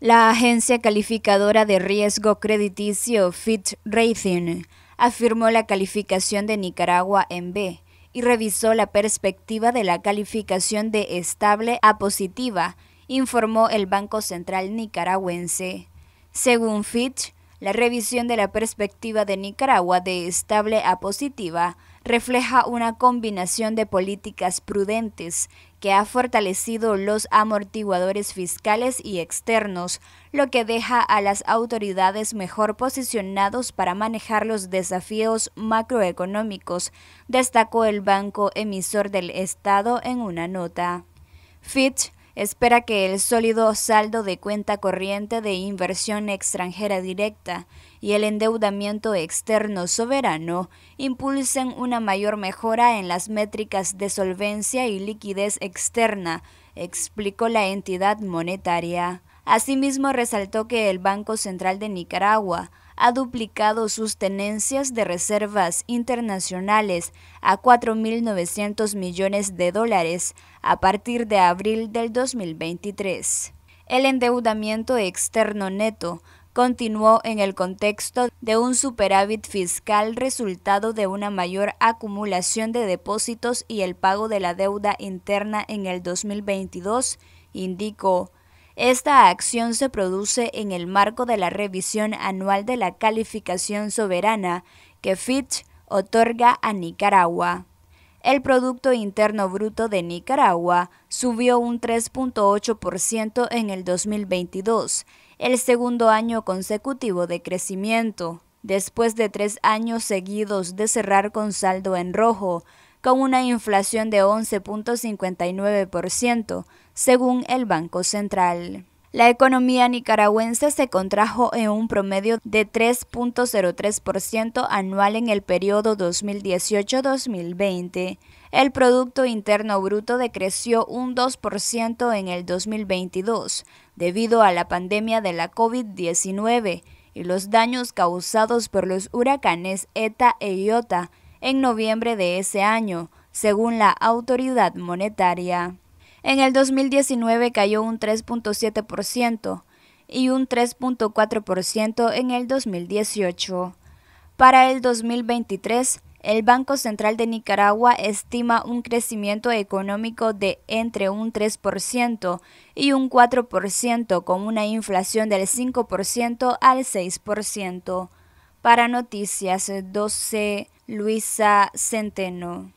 La agencia calificadora de riesgo crediticio Fitch Rating afirmó la calificación de Nicaragua en B y revisó la perspectiva de la calificación de estable a positiva, informó el Banco Central nicaragüense. Según Fitch, la revisión de la perspectiva de Nicaragua de estable a positiva refleja una combinación de políticas prudentes que ha fortalecido los amortiguadores fiscales y externos, lo que deja a las autoridades mejor posicionados para manejar los desafíos macroeconómicos, destacó el banco emisor del Estado en una nota. Fitch espera que el sólido saldo de cuenta corriente de inversión extranjera directa y el endeudamiento externo soberano impulsen una mayor mejora en las métricas de solvencia y liquidez externa, explicó la entidad monetaria. Asimismo, resaltó que el Banco Central de Nicaragua ha duplicado sus tenencias de reservas internacionales a 4.900 millones de dólares a partir de abril del 2023. El endeudamiento externo neto continuó en el contexto de un superávit fiscal resultado de una mayor acumulación de depósitos y el pago de la deuda interna en el 2022, indicó esta acción se produce en el marco de la revisión anual de la calificación soberana que Fitch otorga a Nicaragua. El Producto Interno Bruto de Nicaragua subió un 3.8% en el 2022, el segundo año consecutivo de crecimiento, después de tres años seguidos de cerrar con saldo en rojo, con una inflación de 11.59%, según el Banco Central. La economía nicaragüense se contrajo en un promedio de 3.03% anual en el periodo 2018-2020. El Producto Interno Bruto decreció un 2% en el 2022 debido a la pandemia de la COVID-19 y los daños causados por los huracanes ETA e IOTA en noviembre de ese año, según la autoridad monetaria. En el 2019 cayó un 3.7% y un 3.4% en el 2018. Para el 2023, el Banco Central de Nicaragua estima un crecimiento económico de entre un 3% y un 4%, con una inflación del 5% al 6%. Para Noticias 12 Luisa Centeno.